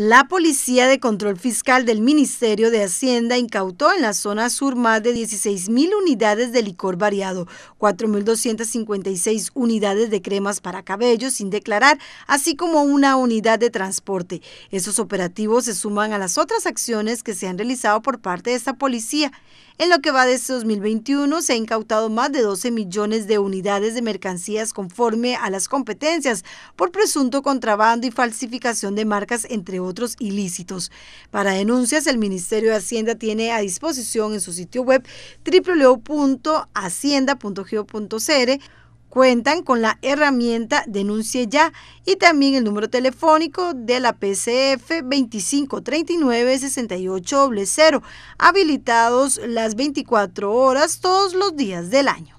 La Policía de Control Fiscal del Ministerio de Hacienda incautó en la zona sur más de 16.000 unidades de licor variado, 4.256 unidades de cremas para cabello sin declarar, así como una unidad de transporte. Esos operativos se suman a las otras acciones que se han realizado por parte de esta policía. En lo que va de 2021 este se ha incautado más de 12 millones de unidades de mercancías conforme a las competencias por presunto contrabando y falsificación de marcas, entre otros otros ilícitos. Para denuncias, el Ministerio de Hacienda tiene a disposición en su sitio web www.hacienda.go.cr. cuentan con la herramienta Denuncie Ya y también el número telefónico de la PCF 2539-6800, habilitados las 24 horas todos los días del año.